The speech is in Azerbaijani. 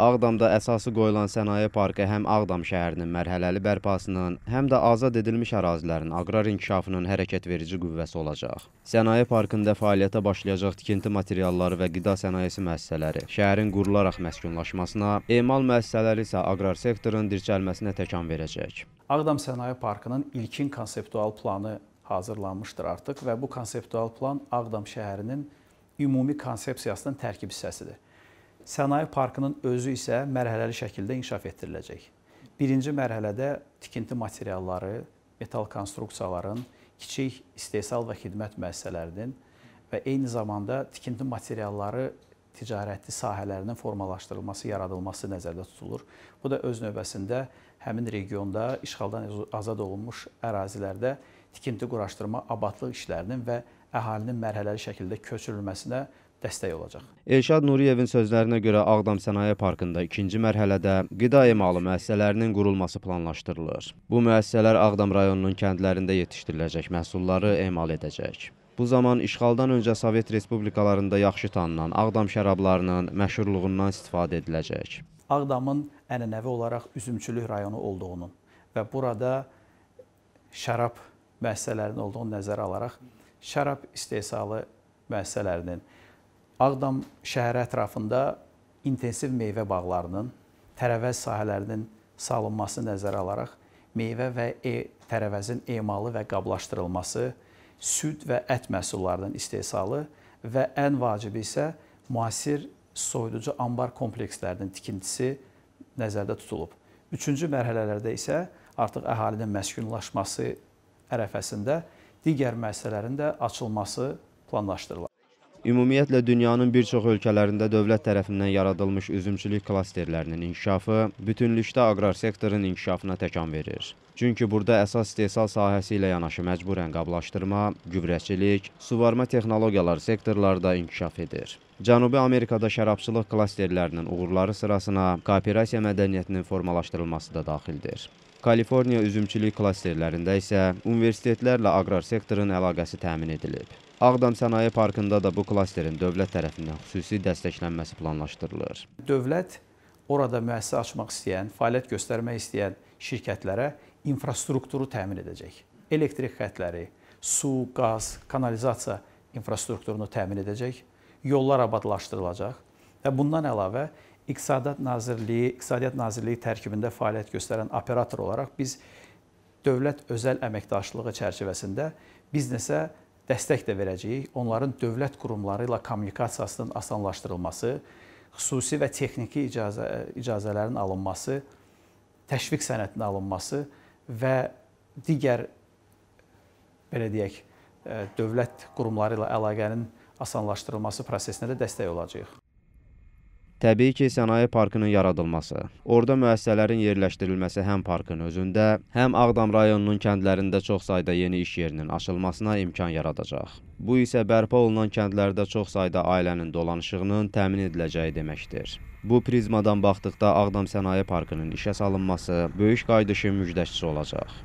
Ağdamda əsası qoyulan sənaye parkı həm Ağdam şəhərinin mərhələli bərpasının, həm də azad edilmiş ərazilərin aqrar inkişafının hərəkət verici qüvvəsi olacaq. Sənaye parkında fəaliyyətə başlayacaq tikinti materialları və qida sənayesi müəssisələri, şəhərin qurularaq məskunlaşmasına, emal müəssisələri isə aqrar sektorun dirçəlməsinə təkan verəcək. Ağdam Sənaye Parkının ilkin konseptual planı hazırlanmışdır artıq və bu konseptual plan Ağdam şəhərinin ümumi konsepsiyasının tərkib hissəsidir. Sənaye parkının özü isə mərhələli şəkildə inkişaf etdiriləcək. Birinci mərhələdə tikinti materialları, metal konstruksiyaların, kiçik istehsal və xidmət müəssisələrinin və eyni zamanda tikinti materialları ticarəti sahələrinin formalaşdırılması, yaradılması nəzərdə tutulur. Bu da öz növbəsində həmin regionda işğaldan azad olunmuş ərazilərdə tikinti quraşdırma, abadlıq işlərinin və əhalinin mərhələli şəkildə köçürülməsinə dəstək olacaq. Elşad Nuriyevin sözlərinə görə Ağdam Sənaye Parkında ikinci mərhələdə qida emalı müəssisələrinin qurulması planlaşdırılır. Bu müəssisələr Ağdam rayonunun kəndlərində yetişdiriləcək məhsulları emal edəcək. Bu zaman işğaldan öncə Sovet respublikalarında yaxşı tanınan Ağdam şərablarının məşhurluğundan istifadə ediləcək. Ağdamın ənənəvi olaraq üzümçülük rayonu olduğunun və burada şərab müəssisələrinin olduğunu nəzərə alaraq şərab istehsalı müəssisələrinin Ağdam şəhəri ətrafında intensiv meyvə bağlarının, tərəvəz sahələrinin salınması nəzərə alaraq meyvə və e tərəvəzin emalı və qablaşdırılması, süd və ət məhsullarının istehsalı və ən vacibi isə müasir soyuducu anbar komplekslərinin tikintisi nəzərdə tutulub. Üçüncü mərhələlərdə isə artıq əhalinin məskunlaşması ərəfəsində digər müəssisələrin də açılması planlaşdırılır. Ümumiyyətlə dünyanın bir çox ölkələrində dövlət tərəfindən yaradılmış üzümçülük klasterlərinin inkişafı bütünlükdə aqrar sektorun inkişafına təkan verir. Çünki burada əsas istehsal sahəsi ilə yanaşı məcburən qablaşdırma, gübrəçilik, suvarma texnologiyaları sektorlarda inkişaf edir. Cənubi Amerikada şərabçılıq klasterlərinin uğurları sırasına kooperasiya mədəniyyətinin formalaşdırılması da daxildir. Kaliforniya üzümçülük klasterlərində isə universitetlərlə aqrar sektorun əlaqəsi təmin edilib. Ağdam Sənaye Parkında da bu klasterin dövlət tərəfindən xüsusi dəstəklənməsi planlaşdırılır. Dövlət orada müəssisə açmaq istəyən, fəaliyyət göstərmək istəyən şirkətlərə infrastrukturu təmin edəcək. Elektrik xətləri, su, qaz, kanalizasiya infrastrukturunu təmin edəcək, yollar abadlaşdırılacaq və bundan əlavə İqtisadiyyat Nazirliyi, İqtisadiyyat Nazirliyi tərkibində fəaliyyət göstərən operator olaraq biz dövlət özəl əməkdaşlığı çərçivəsində biznesə dəstək də verəcəyik. Onların dövlət qurumları ilə kommunikasiyasının asanlaşdırılması, xüsusi və texniki icazə, icazələrin alınması, təşviq sənədinin alınması və digər belə deyək, e, dövlət qurumları ilə əlaqənin asanlaşdırılması prosesinə də dəstək olacağıq. Təbii ki, sənaye parkının yaradılması, orada müəssisələrin yerləşdirilməsi həm parkın özündə, həm Ağdam rayonunun kəndlərində çox sayda yeni iş yerinin açılmasına imkan yaradacaq. Bu isə bərpa olunan kəndlərdə çox sayda ailənin dolanışığının təmin ediləcəyi deməkdir. Bu prizmadan baxdıqda Ağdam Sənaye Parkının işə salınması böyük qayıdışın müjdəçisi olacaq.